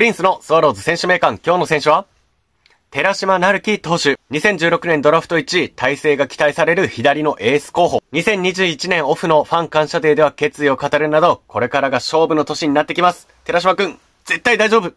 プリンスのスワローズ選手名鑑、今日の選手は寺島成樹投手。2016年ドラフト1位、体制が期待される左のエース候補。2021年オフのファン感謝デーでは決意を語るなど、これからが勝負の年になってきます。寺島くん、絶対大丈夫